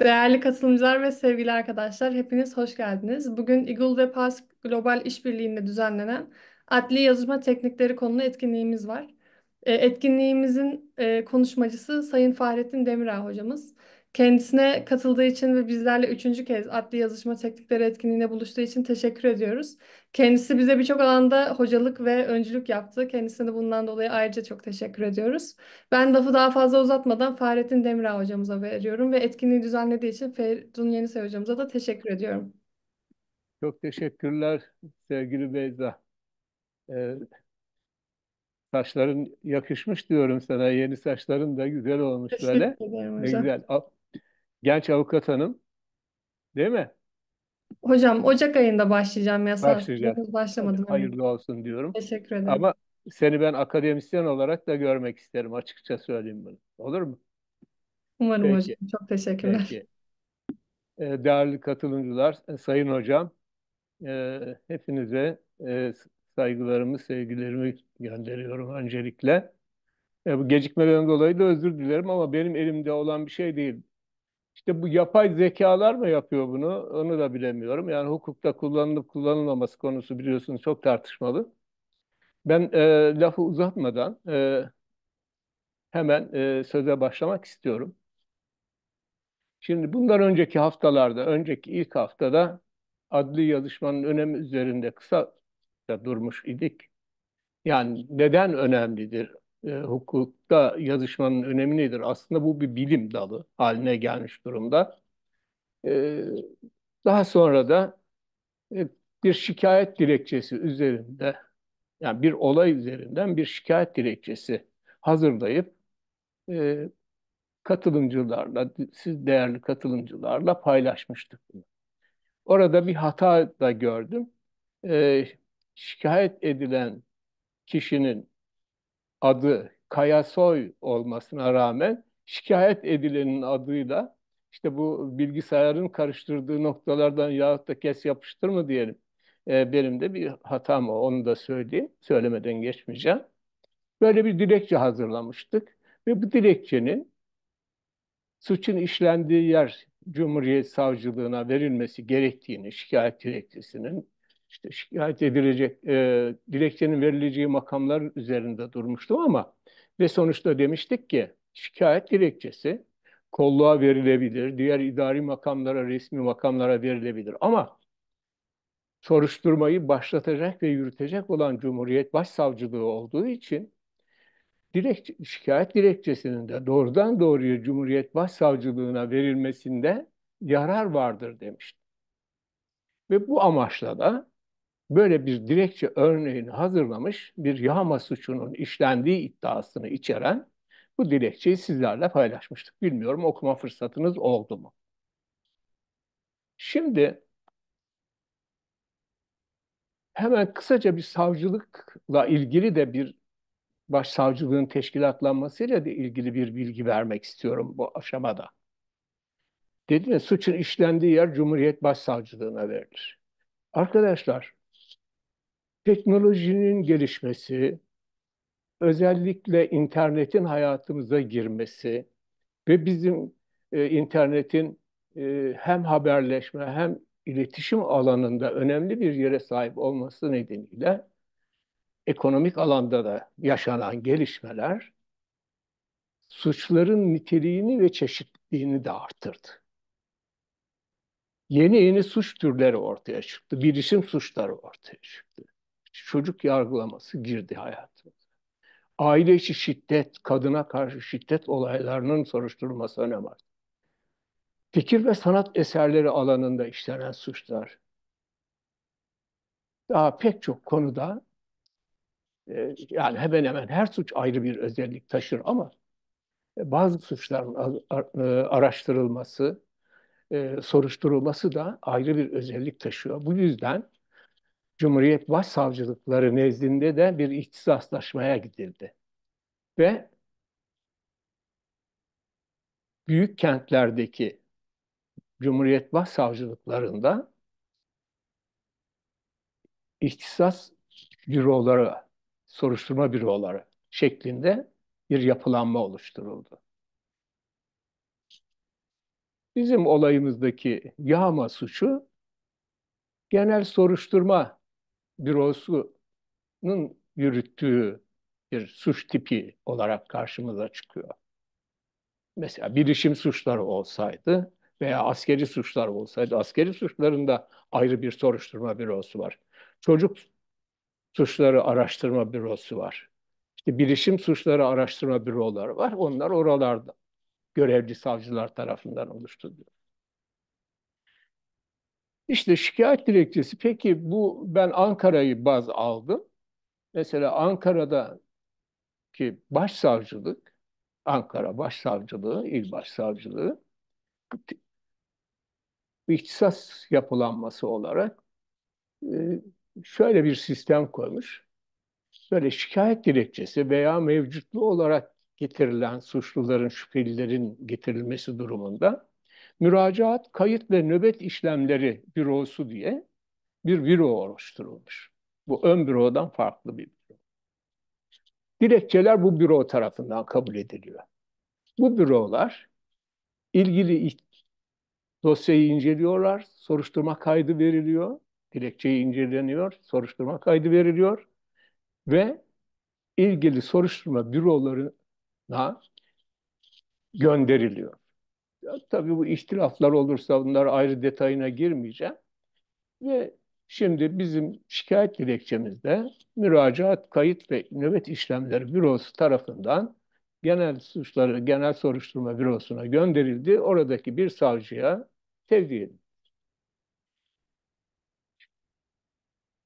Değerli katılımcılar ve sevgili arkadaşlar, hepiniz hoş geldiniz. Bugün Eagle ve PAS Global İşbirliği'nde düzenlenen Adli Yazışma Teknikleri konulu etkinliğimiz var. E, etkinliğimizin e, konuşmacısı Sayın Fahrettin Demirer hocamız. Kendisine katıldığı için ve bizlerle üçüncü kez adli yazışma teknikleri etkinliğine buluştuğu için teşekkür ediyoruz. Kendisi bize birçok alanda hocalık ve öncülük yaptı. Kendisine de bundan dolayı ayrıca çok teşekkür ediyoruz. Ben lafı daha fazla uzatmadan Fahrettin Demirağ hocamıza veriyorum ve etkinliği düzenlediği için Feridun Yenisey hocamıza da teşekkür ediyorum. Çok teşekkürler sevgili Beyza. Ee, saçların yakışmış diyorum sana. Yeni saçların da güzel olmuş Teşekkür böyle. Ederim hocam. Ne güzel. Genç avukat hanım, değil mi? Hocam Ocak ayında başlayacağım yasa. Başlayacağız. Henüz Hadi başlamadım evet. hayırlı olsun diyorum. Teşekkür ederim. Ama seni ben akademisyen olarak da görmek isterim açıkça söyleyeyim bunu. Olur mu? Umarım Peki, hocam. Çok teşekkürler. peki. Ee, Değerli katılımcılar, e, sayın hocam, e, hepinize e, saygılarımı, sevgilerimi gönderiyorum öncelikle. E, bu gecikmeden dolayı da özür dilerim ama benim elimde olan bir şey değil. İşte bu yapay zekalar mı yapıyor bunu onu da bilemiyorum. Yani hukukta kullanılıp kullanılmaması konusu biliyorsunuz çok tartışmalı. Ben e, lafı uzatmadan e, hemen e, söze başlamak istiyorum. Şimdi bundan önceki haftalarda, önceki ilk haftada adli yazışmanın önemi üzerinde kısa da durmuş idik. Yani neden önemlidir? e, hukukta yazışmanın önemi nedir? Aslında bu bir bilim dalı haline gelmiş durumda. E, daha sonra da e, bir şikayet dilekçesi üzerinde, yani bir olay üzerinden bir şikayet dilekçesi hazırlayıp e, katılımcılarla, siz değerli katılımcılarla paylaşmıştık bunu. Orada bir hata da gördüm. E, şikayet edilen kişinin adı Kayasoy olmasına rağmen şikayet edilenin adıyla işte bu bilgisayarın karıştırdığı noktalardan yahut da kes yapıştır mı diyelim. E, benim de bir hatam o onu da söyleyeyim. Söylemeden geçmeyeceğim. Böyle bir dilekçe hazırlamıştık ve bu dilekçenin suçun işlendiği yer Cumhuriyet Savcılığına verilmesi gerektiğini, şikayet dilekçesinin işte şikayet edilecek, e, dilekçenin verileceği makamlar üzerinde durmuştum ama ve sonuçta demiştik ki şikayet dilekçesi kolluğa verilebilir, diğer idari makamlara, resmi makamlara verilebilir ama soruşturmayı başlatacak ve yürütecek olan Cumhuriyet Başsavcılığı olduğu için dilekçe, şikayet dilekçesinin de doğrudan doğruya Cumhuriyet Başsavcılığına verilmesinde yarar vardır demişti. Ve bu amaçla da böyle bir direkçe örneğini hazırlamış bir yağma suçunun işlendiği iddiasını içeren bu dilekçeyi sizlerle paylaşmıştık. Bilmiyorum okuma fırsatınız oldu mu? Şimdi hemen kısaca bir savcılıkla ilgili de bir başsavcılığın teşkilatlanmasıyla da ilgili bir bilgi vermek istiyorum bu aşamada. Dediniz suçun işlendiği yer Cumhuriyet Başsavcılığına verilir. Arkadaşlar teknolojinin gelişmesi, özellikle internetin hayatımıza girmesi ve bizim e, internetin e, hem haberleşme hem iletişim alanında önemli bir yere sahip olması nedeniyle ekonomik alanda da yaşanan gelişmeler suçların niteliğini ve çeşitliliğini de artırdı. Yeni yeni suç türleri ortaya çıktı, bilişim suçları ortaya çıktı çocuk yargılaması girdi hayatımıza. Aile içi şiddet, kadına karşı şiddet olaylarının soruşturulması önem arz. Fikir ve sanat eserleri alanında işlenen suçlar. Daha pek çok konuda e, yani hemen hemen her suç ayrı bir özellik taşır ama e, bazı suçların e, araştırılması, soruşturulması da ayrı bir özellik taşıyor. Bu yüzden Cumhuriyet Başsavcılıkları nezdinde de bir ihtisaslaşmaya gidildi. Ve büyük kentlerdeki Cumhuriyet Başsavcılıklarında ihtisas büroları, soruşturma büroları şeklinde bir yapılanma oluşturuldu. Bizim olayımızdaki yağma suçu genel soruşturma bürosunun yürüttüğü bir suç tipi olarak karşımıza çıkıyor. Mesela bilişim suçları olsaydı veya askeri suçlar olsaydı, askeri suçların da ayrı bir soruşturma bürosu var. Çocuk suçları araştırma bürosu var. İşte bilişim suçları araştırma büroları var. Onlar oralarda görevli savcılar tarafından oluşturuluyor. İşte şikayet dilekçesi. Peki bu ben Ankara'yı baz aldım. Mesela Ankara'da ki başsavcılık, Ankara Başsavcılığı, il Başsavcılığı ihtisas yapılanması olarak e, şöyle bir sistem koymuş. Böyle şikayet dilekçesi veya mevcutlu olarak getirilen suçluların, şüphelilerin getirilmesi durumunda müracaat, kayıt ve nöbet işlemleri bürosu diye bir büro oluşturulmuş. Bu ön bürodan farklı bir büro. Dilekçeler bu büro tarafından kabul ediliyor. Bu bürolar ilgili dosyayı inceliyorlar, soruşturma kaydı veriliyor, dilekçeyi inceleniyor, soruşturma kaydı veriliyor ve ilgili soruşturma bürolarına gönderiliyor. Tabii bu ihtilaflar olursa bunlar ayrı detayına girmeyeceğim. Ve şimdi bizim şikayet dilekçemizde müracaat, kayıt ve nöbet işlemleri bürosu tarafından genel suçları, genel soruşturma bürosuna gönderildi. Oradaki bir savcıya tevdi edildi.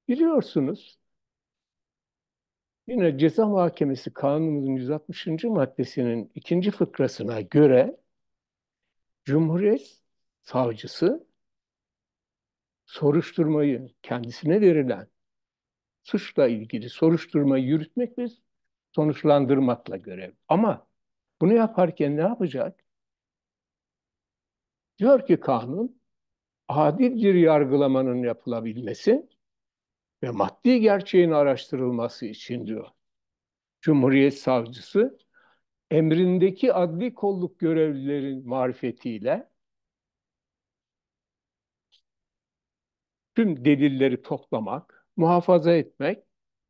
Biliyorsunuz yine ceza mahkemesi kanunumuzun 160. maddesinin ikinci fıkrasına göre Cumhuriyet savcısı soruşturmayı kendisine verilen suçla ilgili soruşturmayı yürütmek ve sonuçlandırmakla görev. Ama bunu yaparken ne yapacak? Diyor ki kanun, adil bir yargılamanın yapılabilmesi ve maddi gerçeğin araştırılması için diyor. Cumhuriyet savcısı emrindeki adli kolluk görevlilerin marifetiyle tüm delilleri toplamak, muhafaza etmek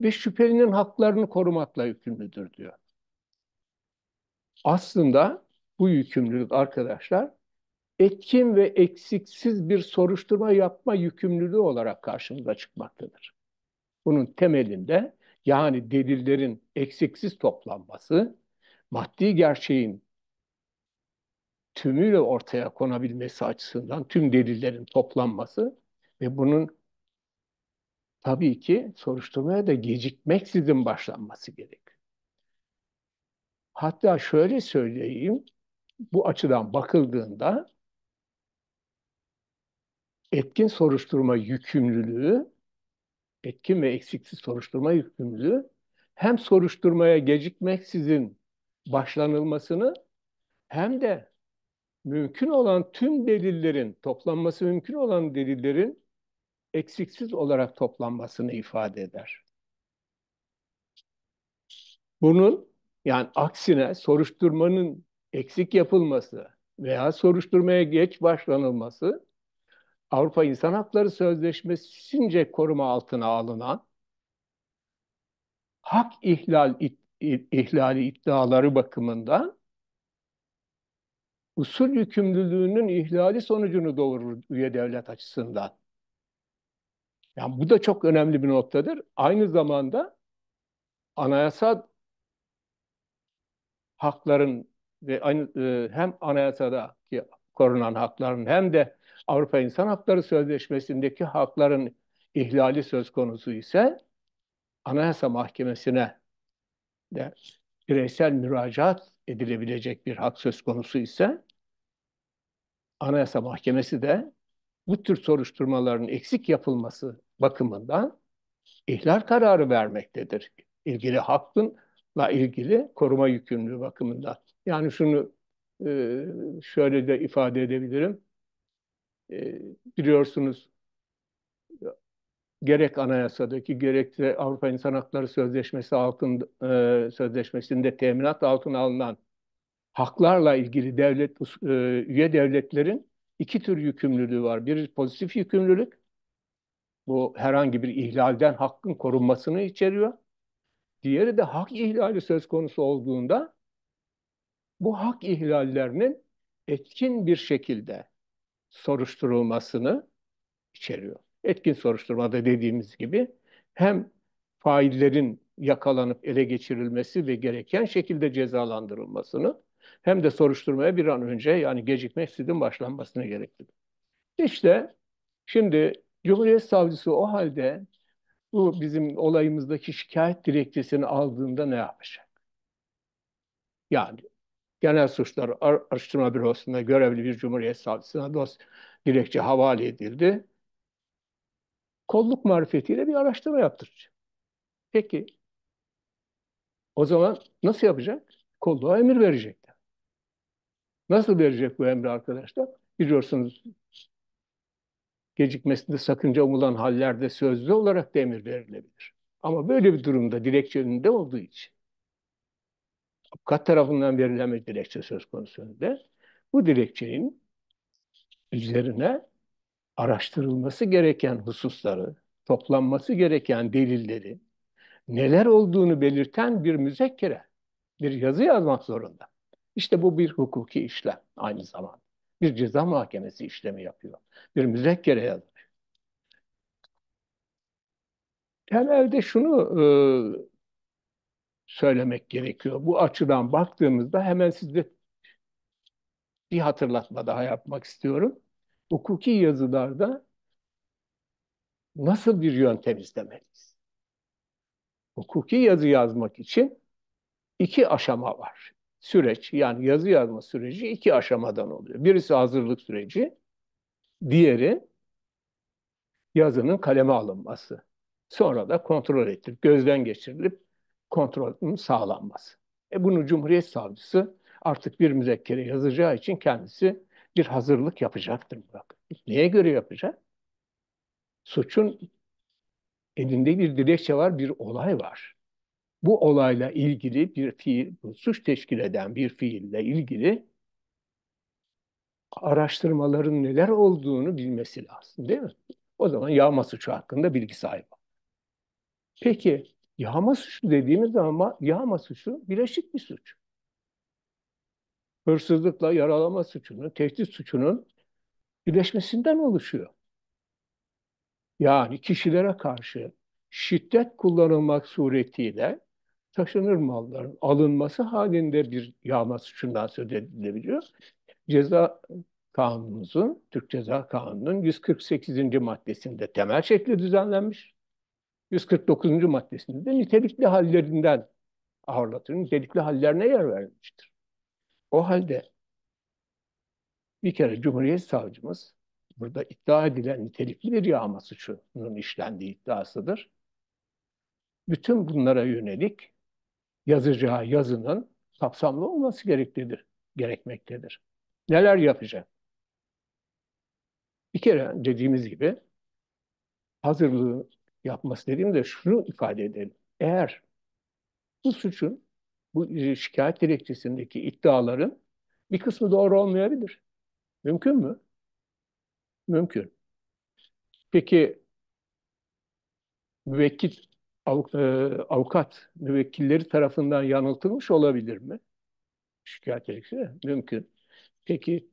ve şüphelinin haklarını korumakla yükümlüdür diyor. Aslında bu yükümlülük arkadaşlar etkin ve eksiksiz bir soruşturma yapma yükümlülüğü olarak karşımıza çıkmaktadır. Bunun temelinde yani delillerin eksiksiz toplanması, maddi gerçeğin tümüyle ortaya konabilmesi açısından tüm delillerin toplanması ve bunun tabii ki soruşturmaya da gecikmeksizin başlanması gerek. Hatta şöyle söyleyeyim, bu açıdan bakıldığında etkin soruşturma yükümlülüğü, etkin ve eksiksiz soruşturma yükümlülüğü hem soruşturmaya gecikmeksizin başlanılmasını hem de mümkün olan tüm delillerin, toplanması mümkün olan delillerin eksiksiz olarak toplanmasını ifade eder. Bunun yani aksine soruşturmanın eksik yapılması veya soruşturmaya geç başlanılması Avrupa İnsan Hakları Sözleşmesi'nce koruma altına alınan hak ihlal iddiaları ihlali iddiaları bakımından usul yükümlülüğünün ihlali sonucunu doğurur üye devlet açısından. Yani bu da çok önemli bir noktadır. Aynı zamanda anayasal hakların ve aynı, e, hem anayasada korunan hakların hem de Avrupa İnsan Hakları Sözleşmesi'ndeki hakların ihlali söz konusu ise Anayasa Mahkemesi'ne de bireysel müracaat edilebilecek bir hak söz konusu ise Anayasa Mahkemesi de bu tür soruşturmaların eksik yapılması bakımından ihlal kararı vermektedir. ilgili hakkınla ilgili koruma yükümlülüğü bakımından. Yani şunu e, şöyle de ifade edebilirim. E, biliyorsunuz gerek anayasadaki gerekse Avrupa İnsan Hakları Sözleşmesi altın e, sözleşmesinde teminat altına alınan haklarla ilgili devlet e, üye devletlerin iki tür yükümlülüğü var. Bir pozitif yükümlülük. Bu herhangi bir ihlalden hakkın korunmasını içeriyor. Diğeri de hak ihlali söz konusu olduğunda bu hak ihlallerinin etkin bir şekilde soruşturulmasını içeriyor. Etkin soruşturmada dediğimiz gibi hem faillerin yakalanıp ele geçirilmesi ve gereken şekilde cezalandırılmasını hem de soruşturmaya bir an önce yani gecikme gecikmeksizin başlanmasını gerektirir. İşte şimdi Cumhuriyet Savcısı o halde bu bizim olayımızdaki şikayet dilekçesini aldığında ne yapacak? Yani genel suçlar araştırma bürosunda görevli bir Cumhuriyet Savcısına dost dilekçe havale edildi kolluk marifetiyle bir araştırma yaptıracak. Peki o zaman nasıl yapacak? Kolluğa emir verecekler. Nasıl verecek bu emri arkadaşlar? Biliyorsunuz gecikmesinde sakınca umulan hallerde sözlü olarak da emir verilebilir. Ama böyle bir durumda dilekçenin de olduğu için avukat tarafından verilen bir dilekçe söz konusunda bu dilekçenin üzerine araştırılması gereken hususları, toplanması gereken delilleri, neler olduğunu belirten bir müzekkere, bir yazı yazmak zorunda. İşte bu bir hukuki işlem aynı zamanda. Bir ceza mahkemesi işlemi yapıyor. Bir müzekkere yazıyor. Temelde şunu e, söylemek gerekiyor. Bu açıdan baktığımızda hemen sizde bir hatırlatma daha yapmak istiyorum hukuki yazılarda nasıl bir yöntem izlemeliyiz? Hukuki yazı yazmak için iki aşama var. Süreç yani yazı yazma süreci iki aşamadan oluyor. Birisi hazırlık süreci, diğeri yazının kaleme alınması. Sonra da kontrol ettirip, gözden geçirilip kontrolün sağlanması. E bunu Cumhuriyet Savcısı artık bir müzekkere yazacağı için kendisi bir hazırlık yapacaktır Murat. Neye göre yapacak? Suçun elinde bir dilekçe var, bir olay var. Bu olayla ilgili bir fiil, suç teşkil eden bir fiille ilgili araştırmaların neler olduğunu bilmesi lazım değil mi? O zaman yağma suçu hakkında bilgi sahibi. Peki yağma suçu dediğimiz zaman yağma suçu bileşik bir suç hırsızlıkla yaralama suçunun, tehdit suçunun birleşmesinden oluşuyor. Yani kişilere karşı şiddet kullanılmak suretiyle taşınır malların alınması halinde bir yağma suçundan söz edilebiliyor. Ceza kanunumuzun, Türk Ceza Kanunu'nun 148. maddesinde temel şekli düzenlenmiş. 149. maddesinde de nitelikli hallerinden ağırlatır, nitelikli hallerine yer verilmiştir. O halde bir kere Cumhuriyet Savcımız burada iddia edilen nitelikli bir yağma suçunun işlendiği iddiasıdır. Bütün bunlara yönelik yazacağı yazının kapsamlı olması gereklidir, gerekmektedir. Neler yapacak? Bir kere dediğimiz gibi hazırlığı yapması dediğimde şunu ifade edelim. Eğer bu suçun bu e, şikayet dilekçesindeki iddiaların bir kısmı doğru olmayabilir. Mümkün mü? Mümkün. Peki müvekkil e, avukat müvekkilleri tarafından yanıltılmış olabilir mi? Şikayet dilekçesi mümkün. Peki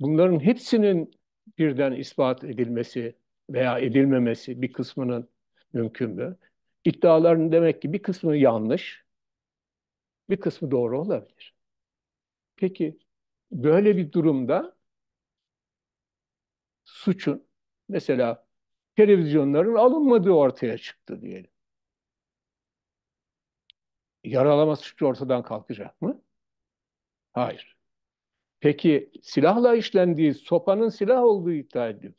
bunların hepsinin birden ispat edilmesi veya edilmemesi bir kısmının mümkün mü? İddiaların demek ki bir kısmı yanlış, bir kısmı doğru olabilir. Peki böyle bir durumda suçun mesela televizyonların alınmadığı ortaya çıktı diyelim. Yaralama suçu ortadan kalkacak mı? Hayır. Peki silahla işlendiği sopanın silah olduğu iddia ediyor.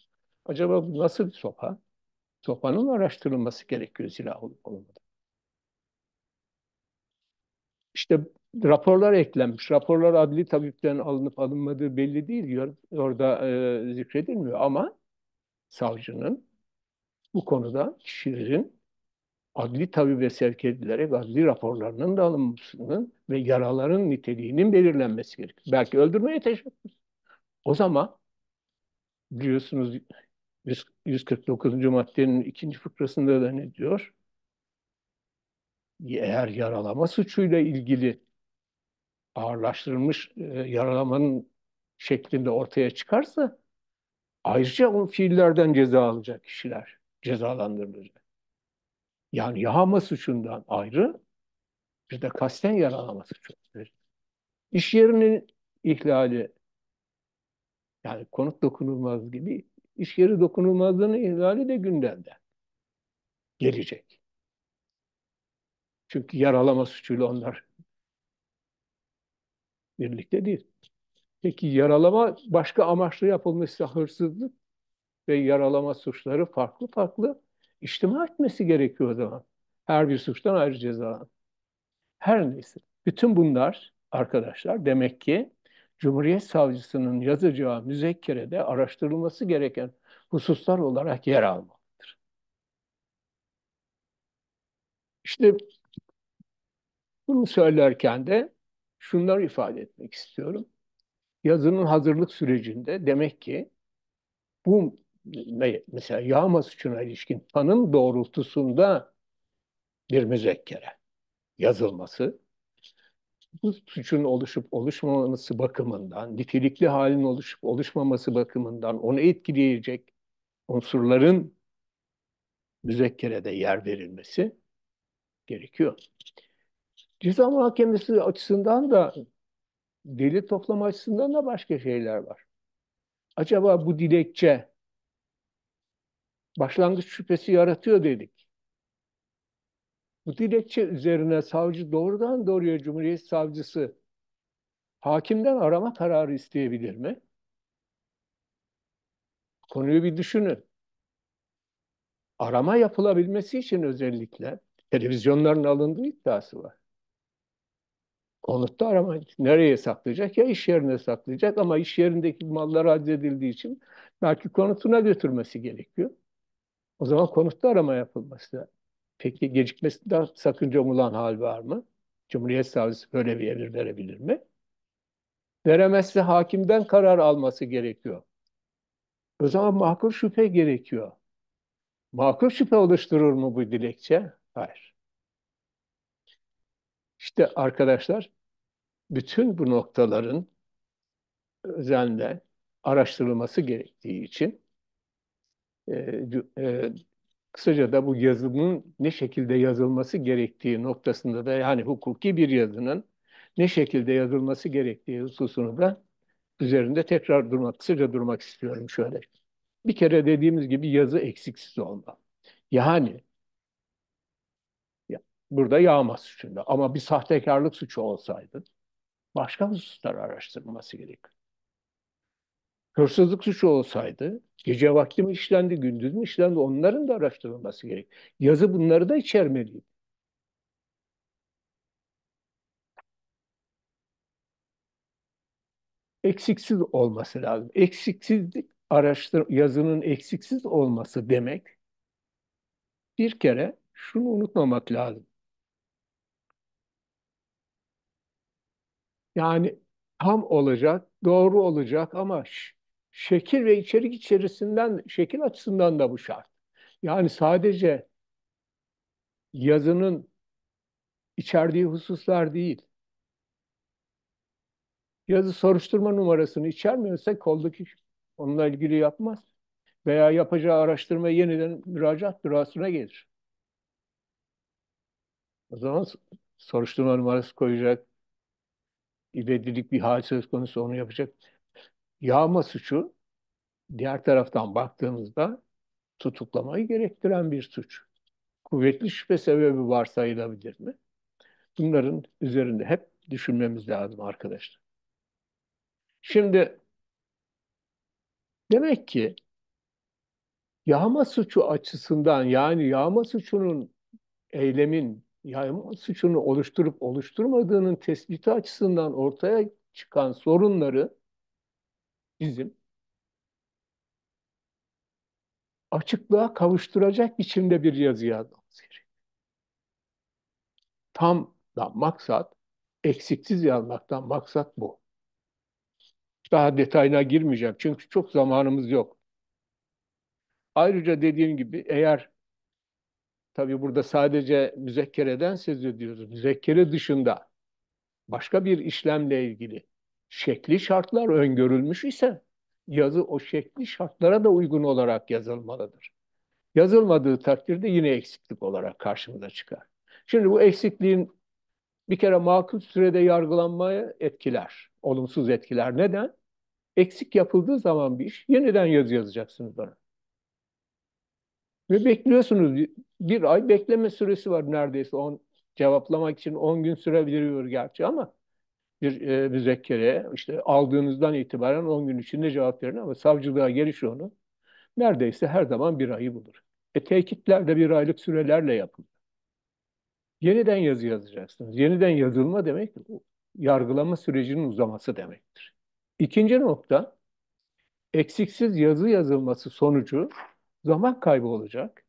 Acaba bu nasıl bir sopa? Sopanın araştırılması gerekiyor silah olup olmadığı işte raporlar eklenmiş. Raporlar adli tabipten alınıp alınmadığı belli değil. Orada e, zikredilmiyor ama savcının bu konuda kişilerin adli tabibe sevk edilerek adli raporlarının da alınmasının ve yaraların niteliğinin belirlenmesi gerekir. Belki öldürmeye teşebbüs. O zaman biliyorsunuz 149. maddenin ikinci fıkrasında da ne diyor? eğer yaralama suçuyla ilgili ağırlaştırılmış e, yaralamanın şeklinde ortaya çıkarsa ayrıca o fiillerden ceza alacak kişiler cezalandırılacak. Yani yağma suçundan ayrı bir de kasten yaralama suçu. İş yerinin ihlali yani konut dokunulmaz gibi iş yeri dokunulmazlığının ihlali de gündemde gelecek. Çünkü yaralama suçuyla onlar birlikte değil. Peki yaralama başka amaçlı yapılmışsa hırsızlık ve yaralama suçları farklı farklı içtima etmesi gerekiyor o zaman. Her bir suçtan ayrı ceza. Her neyse. Bütün bunlar arkadaşlar demek ki Cumhuriyet Savcısının yazacağı müzekkerede araştırılması gereken hususlar olarak yer almalıdır. İşte bunu söylerken de şunları ifade etmek istiyorum. Yazının hazırlık sürecinde demek ki bu mesela yağma suçuna ilişkin tanım doğrultusunda bir müzekkere yazılması bu suçun oluşup oluşmaması bakımından, nitelikli halin oluşup oluşmaması bakımından onu etkileyecek unsurların müzekkerede yer verilmesi gerekiyor. Ceza muhakemesi açısından da delil toplama açısından da başka şeyler var. Acaba bu dilekçe başlangıç şüphesi yaratıyor dedik. Bu dilekçe üzerine savcı doğrudan doğruya Cumhuriyet Savcısı hakimden arama kararı isteyebilir mi? Konuyu bir düşünün. Arama yapılabilmesi için özellikle televizyonların alındığı iddiası var konutlar ama nereye saklayacak? Ya iş yerine saklayacak ama iş yerindeki mallar haczedildiği için belki konutuna götürmesi gerekiyor. O zaman konutta arama yapılması lazım. Peki gecikmesinden sakınca olan hal var mı? Cumhuriyet Savcısı böyle bir emir verebilir mi? Veremezse hakimden karar alması gerekiyor. O zaman makul şüphe gerekiyor. Makul şüphe oluşturur mu bu dilekçe? Hayır. İşte arkadaşlar bütün bu noktaların özenle araştırılması gerektiği için e, e, kısaca da bu yazımın ne şekilde yazılması gerektiği noktasında da yani hukuki bir yazının ne şekilde yazılması gerektiği hususunu da üzerinde tekrar durmak, kısaca durmak istiyorum şöyle. Bir kere dediğimiz gibi yazı eksiksiz olma. Yani burada yağmaz suçunda Ama bir sahtekarlık suçu olsaydı başka hususlar araştırılması gerek. Hırsızlık suçu olsaydı gece vakti mi işlendi, gündüz mü işlendi onların da araştırılması gerek. Yazı bunları da içermeliydi. Eksiksiz olması lazım. Eksiksiz araştır yazının eksiksiz olması demek bir kere şunu unutmamak lazım. Yani tam olacak, doğru olacak ama şekil ve içerik içerisinden, şekil açısından da bu şart. Yani sadece yazının içerdiği hususlar değil. Yazı soruşturma numarasını içermiyorsa koldaki onunla ilgili yapmaz. Veya yapacağı araştırma yeniden müracaat bürosuna gelir. O zaman soruşturma numarası koyacak, ivedilik bir hal söz konusu onu yapacak. Yağma suçu diğer taraftan baktığımızda tutuklamayı gerektiren bir suç. Kuvvetli şüphe sebebi varsayılabilir mi? Bunların üzerinde hep düşünmemiz lazım arkadaşlar. Şimdi demek ki yağma suçu açısından yani yağma suçunun eylemin yayma suçunu oluşturup oluşturmadığının tespiti açısından ortaya çıkan sorunları bizim açıklığa kavuşturacak biçimde bir yazı yazmamız Tam da maksat, eksiksiz yazmaktan maksat bu. Daha detayına girmeyeceğim çünkü çok zamanımız yok. Ayrıca dediğim gibi eğer Tabi burada sadece müzekkereden söz ediyoruz. Müzekkere dışında başka bir işlemle ilgili şekli şartlar öngörülmüş ise yazı o şekli şartlara da uygun olarak yazılmalıdır. Yazılmadığı takdirde yine eksiklik olarak karşımıza çıkar. Şimdi bu eksikliğin bir kere makul sürede yargılanmaya etkiler, olumsuz etkiler. Neden? Eksik yapıldığı zaman bir iş, yeniden yazı yazacaksınız bana. Ve bekliyorsunuz. Bir ay bekleme süresi var neredeyse. On, cevaplamak için 10 gün sürebiliyor gerçi ama bir e, müzekkere işte aldığınızdan itibaren 10 gün içinde cevap verin ama savcılığa geliş onu neredeyse her zaman bir ayı bulur. E tehkitler de bir aylık sürelerle yapılır. Yeniden yazı yazacaksınız. Yeniden yazılma demek yargılama sürecinin uzaması demektir. İkinci nokta eksiksiz yazı yazılması sonucu zaman kaybı olacak.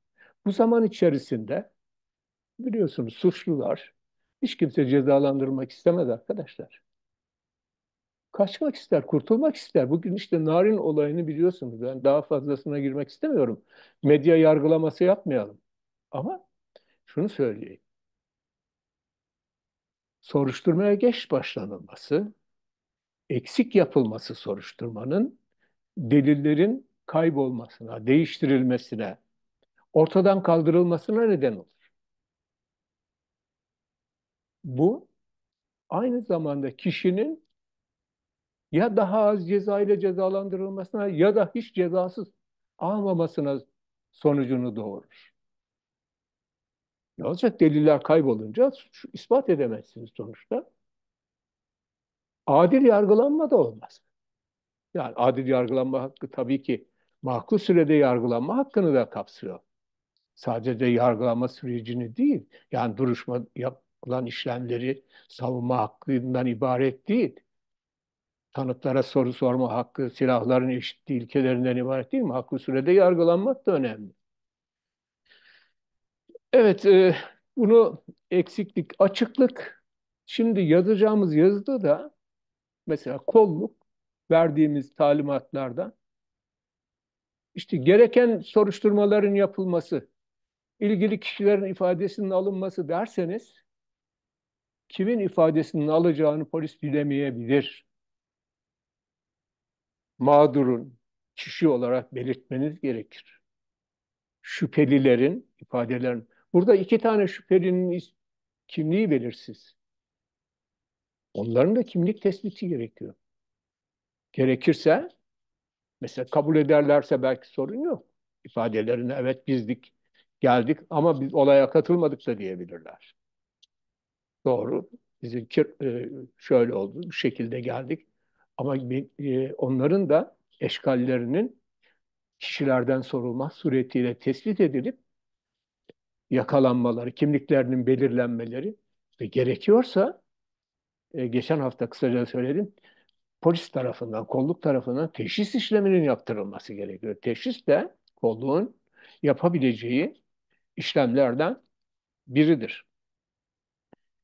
Bu zaman içerisinde biliyorsunuz suçlular hiç kimse cezalandırmak istemez arkadaşlar. Kaçmak ister, kurtulmak ister. Bugün işte narin olayını biliyorsunuz. Ben daha fazlasına girmek istemiyorum. Medya yargılaması yapmayalım. Ama şunu söyleyeyim. Soruşturmaya geç başlanılması, eksik yapılması soruşturmanın delillerin kaybolmasına, değiştirilmesine, ortadan kaldırılmasına neden olur. Bu aynı zamanda kişinin ya daha az ceza ile cezalandırılmasına ya da hiç cezasız almamasına sonucunu doğurur. Ne olacak? Deliller kaybolunca suç ispat edemezsiniz sonuçta. Adil yargılanma da olmaz. Yani adil yargılanma hakkı tabii ki mahkû sürede yargılanma hakkını da kapsıyor. Sadece de yargılama sürecini değil, yani duruşma yapılan işlemleri savunma hakkından ibaret değil. tanıtlara soru sorma hakkı, silahların eşit ilkelerinden ibaret değil mi? Hakkı sürede yargılanmak da önemli. Evet, e, bunu eksiklik, açıklık. Şimdi yazacağımız yazıda da mesela kolluk verdiğimiz talimatlardan işte gereken soruşturmaların yapılması, ilgili kişilerin ifadesinin alınması derseniz kimin ifadesinin alacağını polis bilemeyebilir. Mağdurun kişi olarak belirtmeniz gerekir. Şüphelilerin ifadelerin. Burada iki tane şüphelinin kimliği belirsiz. Onların da kimlik tespiti gerekiyor. Gerekirse Mesela kabul ederlerse belki sorun yok. İfadelerine evet bizdik, geldik ama biz olaya katılmadık da diyebilirler. Doğru. Bizim e, şöyle oldu, bu şekilde geldik. Ama e, onların da eşkallerinin kişilerden sorulma suretiyle tespit edilip yakalanmaları, kimliklerinin belirlenmeleri ve gerekiyorsa e, geçen hafta kısaca söyledim polis tarafından, kolluk tarafından teşhis işleminin yaptırılması gerekiyor. Teşhis de kolluğun yapabileceği işlemlerden biridir.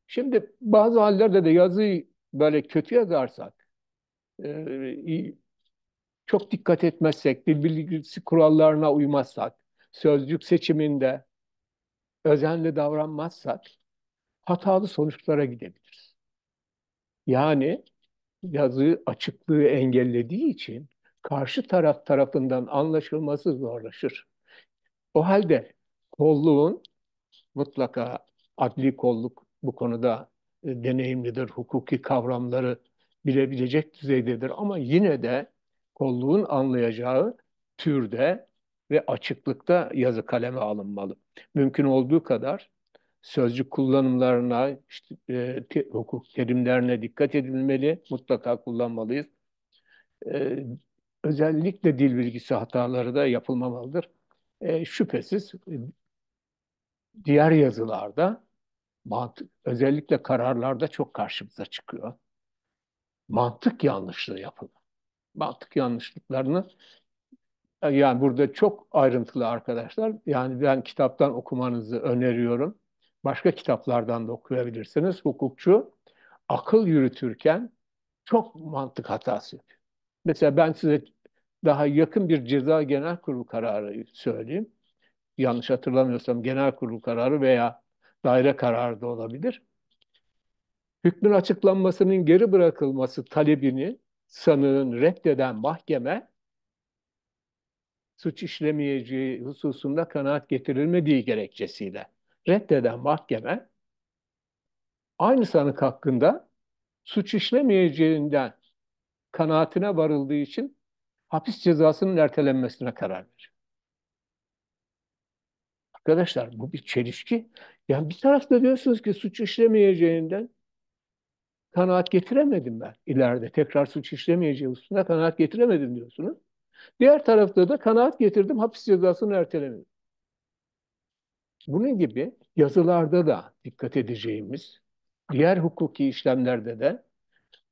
Şimdi bazı hallerde de yazıyı böyle kötü yazarsak, e, çok dikkat etmezsek, dil bilgisi kurallarına uymazsak, sözcük seçiminde özenle davranmazsak hatalı sonuçlara gidebiliriz. Yani yazı açıklığı engellediği için karşı taraf tarafından anlaşılması zorlaşır. O halde kolluğun mutlaka adli kolluk bu konuda e, deneyimlidir, hukuki kavramları bilebilecek düzeydedir ama yine de kolluğun anlayacağı türde ve açıklıkta yazı kaleme alınmalı. Mümkün olduğu kadar sözcük kullanımlarına, işte, e, te, hukuk terimlerine dikkat edilmeli, mutlaka kullanmalıyız. E, özellikle dil bilgisi hataları da yapılmamalıdır. E, şüphesiz e, diğer yazılarda mantık, özellikle kararlarda çok karşımıza çıkıyor. Mantık yanlışlığı yapılıyor. Mantık yanlışlıklarını e, yani burada çok ayrıntılı arkadaşlar. Yani ben kitaptan okumanızı öneriyorum başka kitaplardan da okuyabilirsiniz. Hukukçu akıl yürütürken çok mantık hatası yapıyor. Mesela ben size daha yakın bir ceza genel kurulu kararı söyleyeyim. Yanlış hatırlamıyorsam genel kurulu kararı veya daire kararı da olabilir. Hükmün açıklanmasının geri bırakılması talebini sanığın reddeden mahkeme suç işlemeyeceği hususunda kanaat getirilmediği gerekçesiyle reddeden mahkeme aynı sanık hakkında suç işlemeyeceğinden kanaatine varıldığı için hapis cezasının ertelenmesine karar veriyor. Arkadaşlar bu bir çelişki. Yani bir tarafta diyorsunuz ki suç işlemeyeceğinden kanaat getiremedim ben. ileride tekrar suç işlemeyeceği üstüne kanaat getiremedim diyorsunuz. Diğer tarafta da kanaat getirdim hapis cezasını ertelemedim. Bunun gibi yazılarda da dikkat edeceğimiz, diğer hukuki işlemlerde de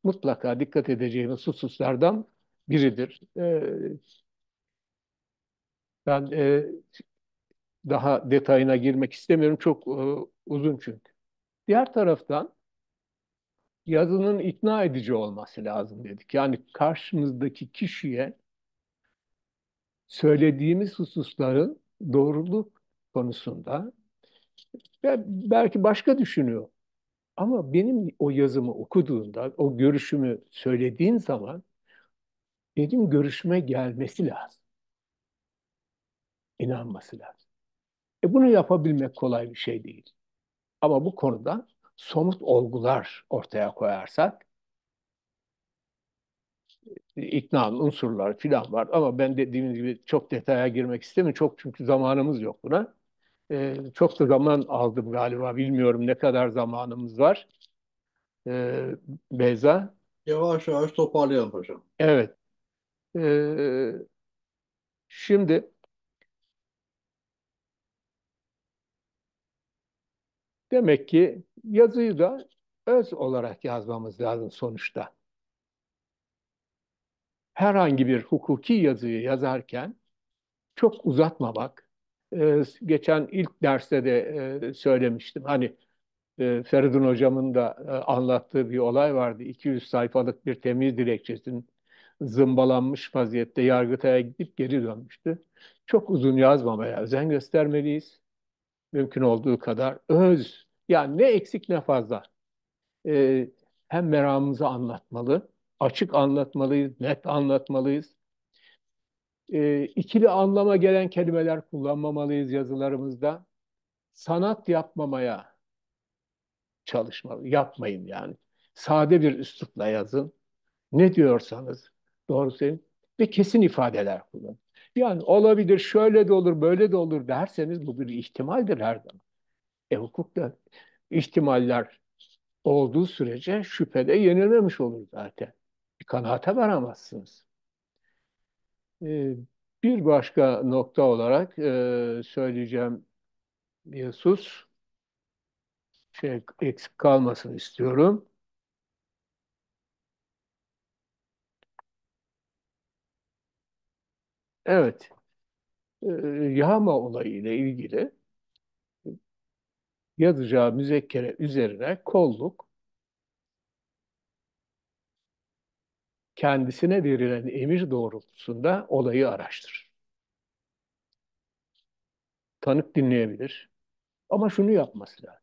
mutlaka dikkat edeceğimiz hususlardan biridir. Ee, ben e, daha detayına girmek istemiyorum. Çok e, uzun çünkü. Diğer taraftan yazının ikna edici olması lazım dedik. Yani karşımızdaki kişiye söylediğimiz hususların doğruluk konusunda belki başka düşünüyor. Ama benim o yazımı okuduğunda, o görüşümü söylediğin zaman benim görüşme gelmesi lazım. İnanması lazım. E bunu yapabilmek kolay bir şey değil. Ama bu konuda somut olgular ortaya koyarsak ikna unsurlar filan var ama ben dediğimiz gibi çok detaya girmek istemiyorum. Çok çünkü zamanımız yok buna. E, çok da zaman aldım galiba. Bilmiyorum ne kadar zamanımız var. E, Beyza. Yavaş yavaş toparlayalım hocam. Evet. E, şimdi demek ki yazıyı da öz olarak yazmamız lazım sonuçta. Herhangi bir hukuki yazıyı yazarken çok uzatmamak, ee, geçen ilk derste de e, söylemiştim. Hani e, Feridun hocamın da e, anlattığı bir olay vardı. 200 sayfalık bir temiz dilekçesinin zımbalanmış vaziyette Yargıtay'a gidip geri dönmüştü. Çok uzun yazmamaya özen göstermeliyiz. Mümkün olduğu kadar öz, yani ne eksik ne fazla. E, hem meramımızı anlatmalı, açık anlatmalıyız, net anlatmalıyız e, ikili anlama gelen kelimeler kullanmamalıyız yazılarımızda. Sanat yapmamaya çalışmalı. Yapmayın yani. Sade bir üslupla yazın. Ne diyorsanız doğru söyleyin. Ve kesin ifadeler kullanın. Yani olabilir, şöyle de olur, böyle de olur derseniz bu bir ihtimaldir her zaman. E hukukta ihtimaller olduğu sürece şüphede yenilmemiş olur zaten. Bir kanaate varamazsınız. Ee, bir başka nokta olarak e, söyleyeceğim bir husus, şey eksik kalmasın istiyorum. Evet, e, yağma olayı ile ilgili yazacağı müzekkere üzerine kolluk kendisine verilen emir doğrultusunda olayı araştırır. Tanık dinleyebilir ama şunu yapması lazım.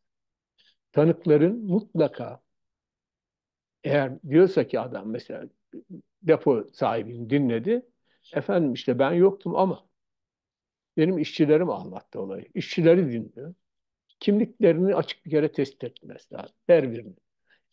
Tanıkların mutlaka eğer diyorsa ki adam mesela depo sahibini dinledi. Efendim işte ben yoktum ama benim işçilerim anlattı olayı. İşçileri dinliyor. Kimliklerini açık bir kere test etmesi lazım. Her birini.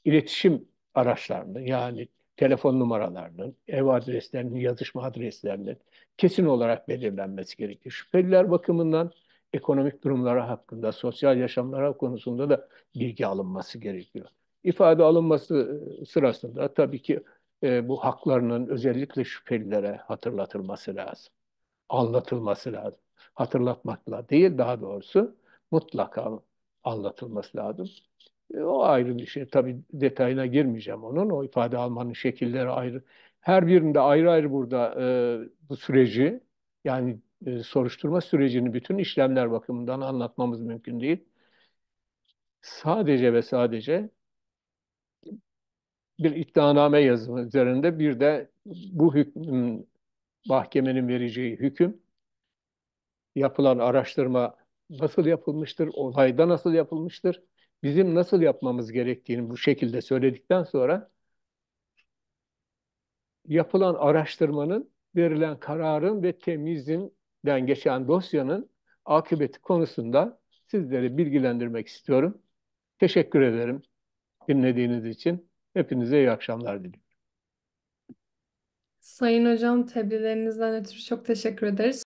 iletişim araçlarını yani telefon numaralarının, ev adreslerinin, yazışma adreslerinin kesin olarak belirlenmesi gerekir. Şüpheliler bakımından ekonomik durumları hakkında, sosyal yaşamlara konusunda da bilgi alınması gerekiyor. İfade alınması e, sırasında tabii ki e, bu haklarının özellikle şüphelilere hatırlatılması lazım. Anlatılması lazım. Hatırlatmakla değil daha doğrusu mutlaka anlatılması lazım. E, o ayrı bir şey. Tabii detayına girmeyeceğim onun. O ifade almanın şekilleri ayrı. Her birinde ayrı ayrı burada e, bu süreci yani e, soruşturma sürecini bütün işlemler bakımından anlatmamız mümkün değil. Sadece ve sadece bir iddianame yazımı üzerinde bir de bu hükmün mahkemenin vereceği hüküm yapılan araştırma nasıl yapılmıştır, olayda nasıl yapılmıştır, bizim nasıl yapmamız gerektiğini bu şekilde söyledikten sonra yapılan araştırmanın, verilen kararın ve temizinden geçen dosyanın akıbeti konusunda sizleri bilgilendirmek istiyorum. Teşekkür ederim dinlediğiniz için. Hepinize iyi akşamlar diliyorum. Sayın Hocam tebliğlerinizden ötürü çok teşekkür ederiz.